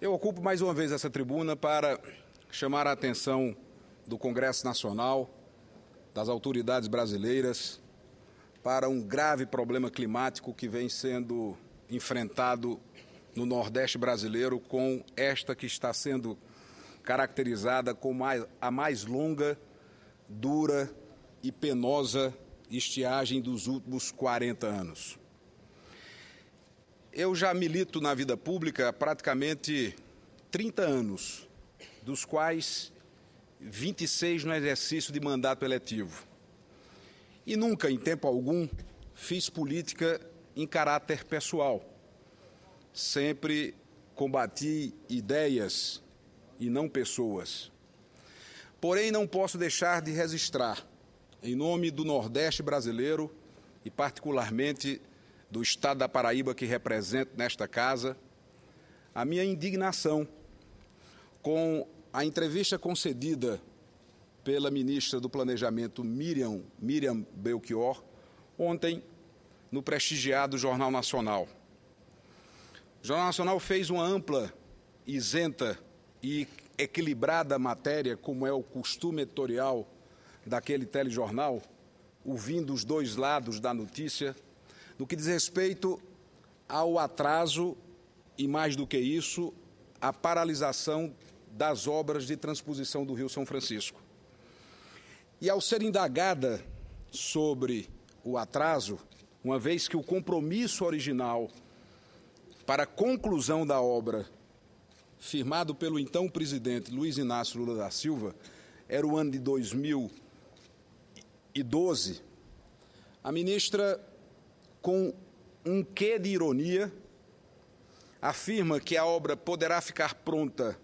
Eu ocupo mais uma vez essa tribuna para chamar a atenção do Congresso Nacional, das autoridades brasileiras, para um grave problema climático que vem sendo enfrentado no Nordeste brasileiro com esta que está sendo caracterizada como a mais longa, dura e penosa estiagem dos últimos 40 anos. Eu já milito na vida pública há praticamente 30 anos, dos quais 26 no exercício de mandato eletivo. E nunca, em tempo algum, fiz política em caráter pessoal. Sempre combati ideias e não pessoas. Porém, não posso deixar de registrar, em nome do Nordeste brasileiro e, particularmente, do Estado da Paraíba que represento nesta casa, a minha indignação com a entrevista concedida pela ministra do Planejamento Miriam, Miriam Belchior ontem no prestigiado Jornal Nacional. O Jornal Nacional fez uma ampla, isenta e equilibrada matéria, como é o costume editorial daquele telejornal, ouvindo os dois lados da notícia, no que diz respeito ao atraso e, mais do que isso, à paralisação das obras de transposição do Rio São Francisco. E ao ser indagada sobre o atraso, uma vez que o compromisso original para a conclusão da obra, firmado pelo então presidente Luiz Inácio Lula da Silva, era o ano de 2012, a ministra com um quê de ironia, afirma que a obra poderá ficar pronta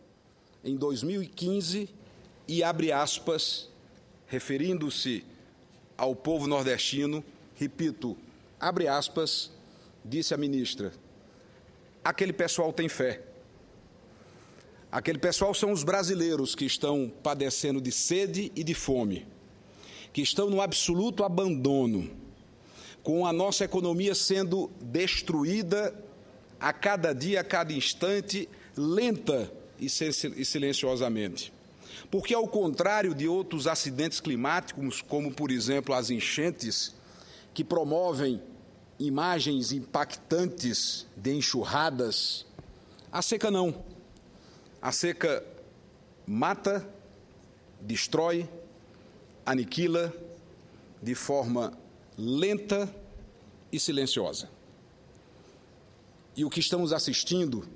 em 2015 e abre aspas, referindo-se ao povo nordestino, repito, abre aspas, disse a ministra. Aquele pessoal tem fé. Aquele pessoal são os brasileiros que estão padecendo de sede e de fome, que estão no absoluto abandono com a nossa economia sendo destruída a cada dia, a cada instante, lenta e silenciosamente. Porque, ao contrário de outros acidentes climáticos, como por exemplo as enchentes, que promovem imagens impactantes de enxurradas, a seca não. A seca mata, destrói, aniquila de forma lenta e silenciosa. E o que estamos assistindo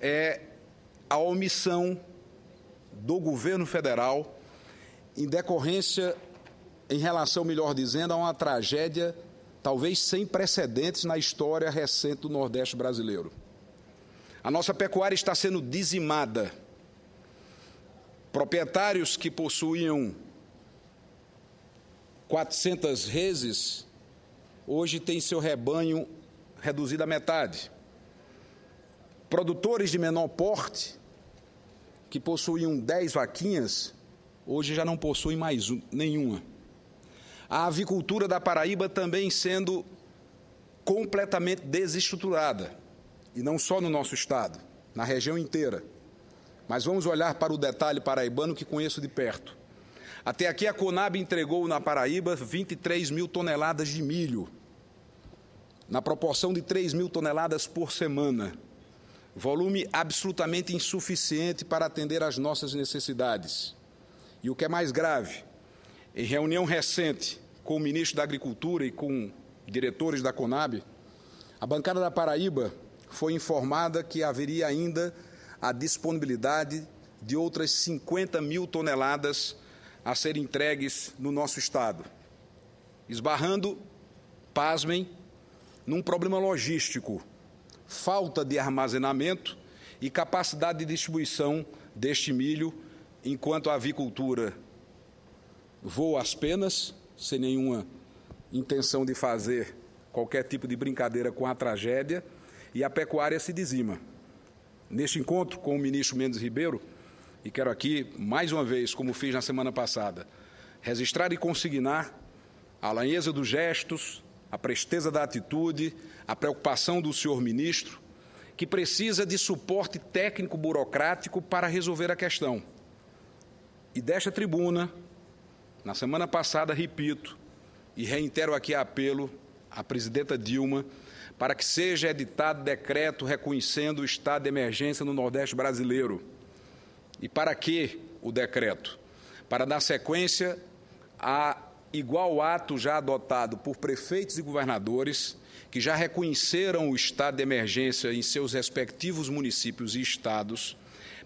é a omissão do governo federal em decorrência, em relação, melhor dizendo, a uma tragédia talvez sem precedentes na história recente do Nordeste brasileiro. A nossa pecuária está sendo dizimada. Proprietários que possuíam 400 reses, hoje tem seu rebanho reduzido à metade. Produtores de menor porte, que possuíam 10 vaquinhas, hoje já não possuem mais nenhuma. A avicultura da Paraíba também sendo completamente desestruturada, e não só no nosso estado, na região inteira. Mas vamos olhar para o detalhe paraibano que conheço de perto. Até aqui a Conab entregou na Paraíba 23 mil toneladas de milho, na proporção de 3 mil toneladas por semana. Volume absolutamente insuficiente para atender às nossas necessidades. E o que é mais grave, em reunião recente com o ministro da Agricultura e com diretores da Conab, a bancada da Paraíba foi informada que haveria ainda a disponibilidade de outras 50 mil toneladas a ser entregues no nosso Estado, esbarrando, pasmem, num problema logístico, falta de armazenamento e capacidade de distribuição deste milho, enquanto a avicultura voa as penas, sem nenhuma intenção de fazer qualquer tipo de brincadeira com a tragédia, e a pecuária se dizima. Neste encontro com o ministro Mendes Ribeiro, e quero aqui, mais uma vez, como fiz na semana passada, registrar e consignar a lanheza dos gestos, a presteza da atitude, a preocupação do senhor ministro, que precisa de suporte técnico burocrático para resolver a questão. E desta tribuna, na semana passada, repito e reitero aqui apelo à presidenta Dilma para que seja editado decreto reconhecendo o estado de emergência no Nordeste brasileiro e para que o decreto? Para dar sequência a igual ato já adotado por prefeitos e governadores que já reconheceram o estado de emergência em seus respectivos municípios e estados,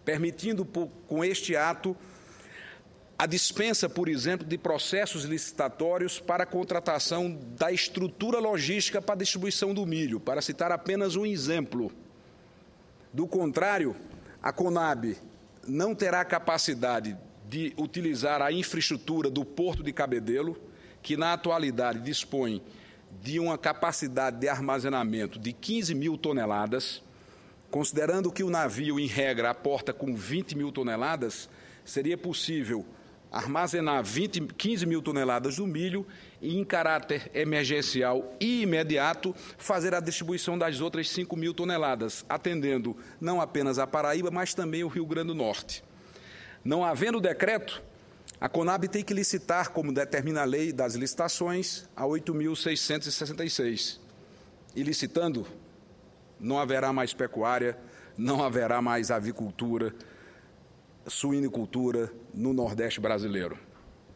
permitindo por, com este ato a dispensa, por exemplo, de processos licitatórios para a contratação da estrutura logística para a distribuição do milho, para citar apenas um exemplo. Do contrário, a CONAB não terá capacidade de utilizar a infraestrutura do Porto de Cabedelo, que na atualidade dispõe de uma capacidade de armazenamento de 15 mil toneladas, considerando que o navio, em regra, aporta com 20 mil toneladas, seria possível armazenar 20, 15 mil toneladas do milho e, em caráter emergencial e imediato, fazer a distribuição das outras 5 mil toneladas, atendendo não apenas a Paraíba, mas também o Rio Grande do Norte. Não havendo decreto, a Conab tem que licitar, como determina a lei das licitações, a 8.666. E licitando, não haverá mais pecuária, não haverá mais avicultura, suinicultura no Nordeste brasileiro.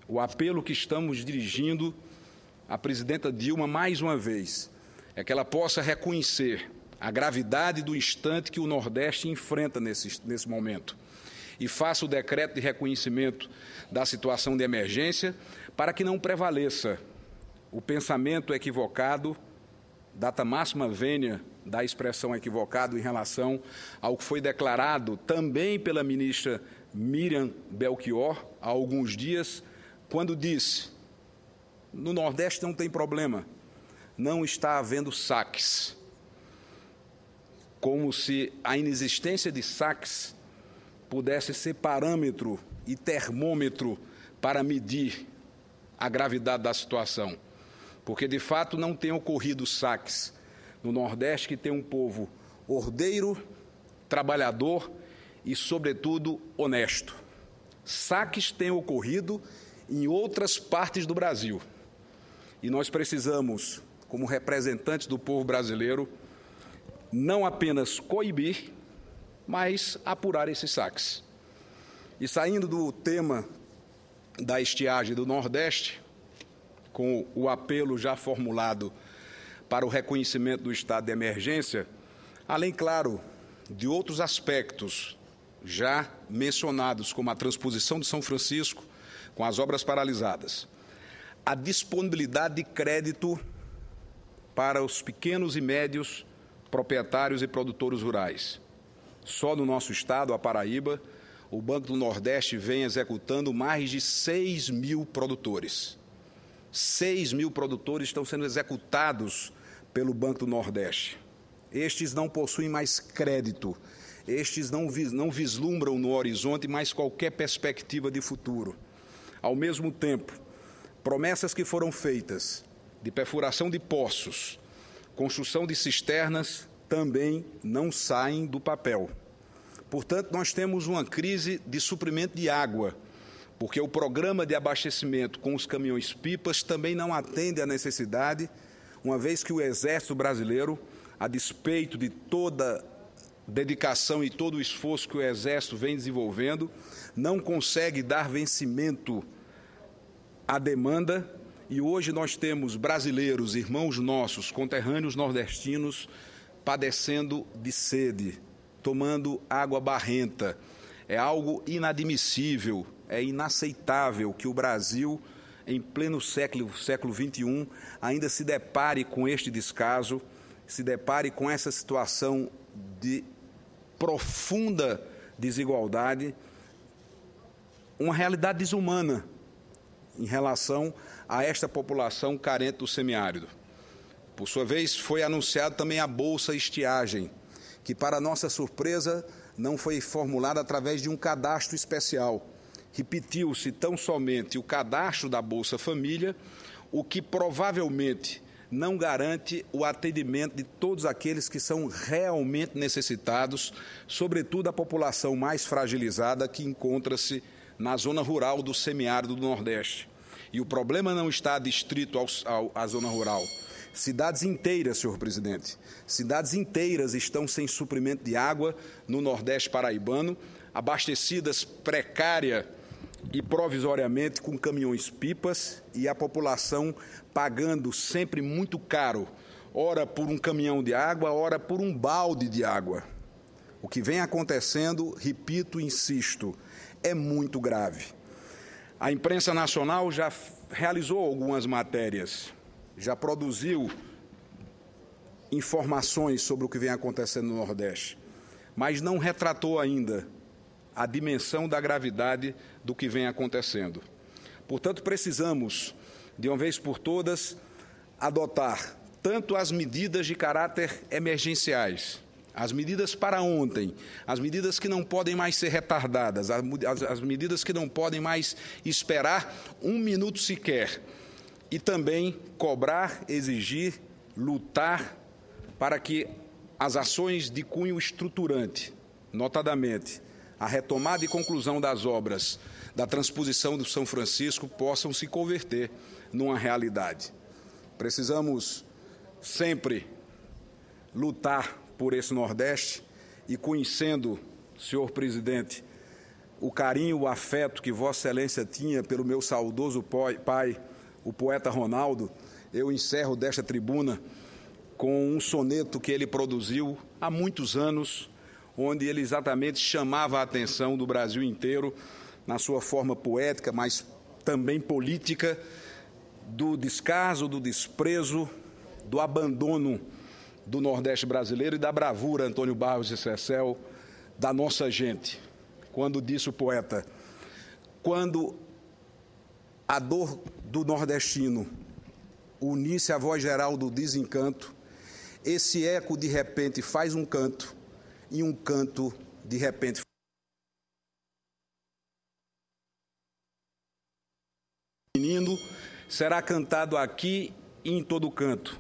O apelo que estamos dirigindo à presidenta Dilma mais uma vez é que ela possa reconhecer a gravidade do instante que o Nordeste enfrenta nesse, nesse momento e faça o decreto de reconhecimento da situação de emergência para que não prevaleça o pensamento equivocado, data máxima vênia da expressão equivocado em relação ao que foi declarado também pela ministra Miriam Belchior há alguns dias, quando disse: No Nordeste não tem problema, não está havendo saques. Como se a inexistência de saques pudesse ser parâmetro e termômetro para medir a gravidade da situação. Porque de fato não tem ocorrido saques no Nordeste, que tem um povo ordeiro, trabalhador e, sobretudo, honesto. Saques têm ocorrido em outras partes do Brasil. E nós precisamos, como representantes do povo brasileiro, não apenas coibir, mas apurar esses saques. E saindo do tema da estiagem do Nordeste, com o apelo já formulado para o reconhecimento do estado de emergência, além, claro, de outros aspectos já mencionados, como a transposição de São Francisco, com as obras paralisadas, a disponibilidade de crédito para os pequenos e médios proprietários e produtores rurais. Só no nosso estado, a Paraíba, o Banco do Nordeste vem executando mais de 6 mil produtores. 6 mil produtores estão sendo executados pelo Banco do Nordeste. Estes não possuem mais crédito, estes não, vis, não vislumbram no horizonte mais qualquer perspectiva de futuro. Ao mesmo tempo, promessas que foram feitas de perfuração de poços, construção de cisternas, também não saem do papel. Portanto, nós temos uma crise de suprimento de água, porque o programa de abastecimento com os caminhões-pipas também não atende à necessidade, uma vez que o Exército Brasileiro, a despeito de toda dedicação e todo o esforço que o Exército vem desenvolvendo, não consegue dar vencimento à demanda. E hoje nós temos brasileiros, irmãos nossos, conterrâneos nordestinos, padecendo de sede, tomando água barrenta. É algo inadmissível, é inaceitável que o Brasil, em pleno século, século XXI, ainda se depare com este descaso, se depare com essa situação de profunda desigualdade, uma realidade desumana em relação a esta população carente do semiárido. Por sua vez, foi anunciado também a Bolsa Estiagem, que, para nossa surpresa, não foi formulada através de um cadastro especial. Repetiu-se tão somente o cadastro da Bolsa Família, o que provavelmente não garante o atendimento de todos aqueles que são realmente necessitados, sobretudo a população mais fragilizada que encontra-se na zona rural do semiárido do Nordeste. E o problema não está distrito ao, à zona rural. Cidades inteiras, senhor presidente, cidades inteiras estão sem suprimento de água no Nordeste paraibano, abastecidas precária e provisoriamente com caminhões-pipas e a população pagando sempre muito caro, ora por um caminhão de água, ora por um balde de água. O que vem acontecendo, repito, insisto, é muito grave. A imprensa nacional já realizou algumas matérias, já produziu informações sobre o que vem acontecendo no Nordeste, mas não retratou ainda a dimensão da gravidade do que vem acontecendo. Portanto, precisamos, de uma vez por todas, adotar tanto as medidas de caráter emergenciais, as medidas para ontem, as medidas que não podem mais ser retardadas, as, medidas que não podem mais esperar um minuto sequer, e também cobrar, exigir, lutar para que as ações de cunho estruturante, notadamente a retomada e conclusão das obras da transposição do São Francisco possam se converter numa realidade. Precisamos sempre lutar por esse Nordeste e conhecendo, senhor presidente, o carinho, o afeto que Vossa Excelência tinha pelo meu saudoso pai, o poeta Ronaldo, eu encerro desta tribuna com um soneto que ele produziu há muitos anos onde ele exatamente chamava a atenção do Brasil inteiro, na sua forma poética, mas também política, do descaso, do desprezo, do abandono do Nordeste brasileiro e da bravura, Antônio Barros e Cecel, da nossa gente. Quando disse o poeta, quando a dor do nordestino unisse à voz geral do desencanto, esse eco de repente faz um canto e um canto de repente. Menino será cantado aqui e em todo canto,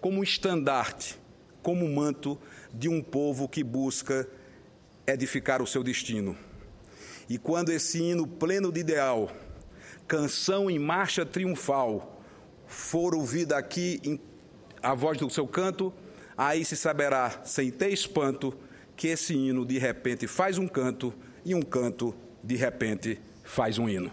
como estandarte, como manto de um povo que busca edificar o seu destino. E quando esse hino pleno de ideal, canção em marcha triunfal, for ouvida aqui em, a voz do seu canto, aí se saberá, sem ter espanto, que esse hino de repente faz um canto e um canto de repente faz um hino.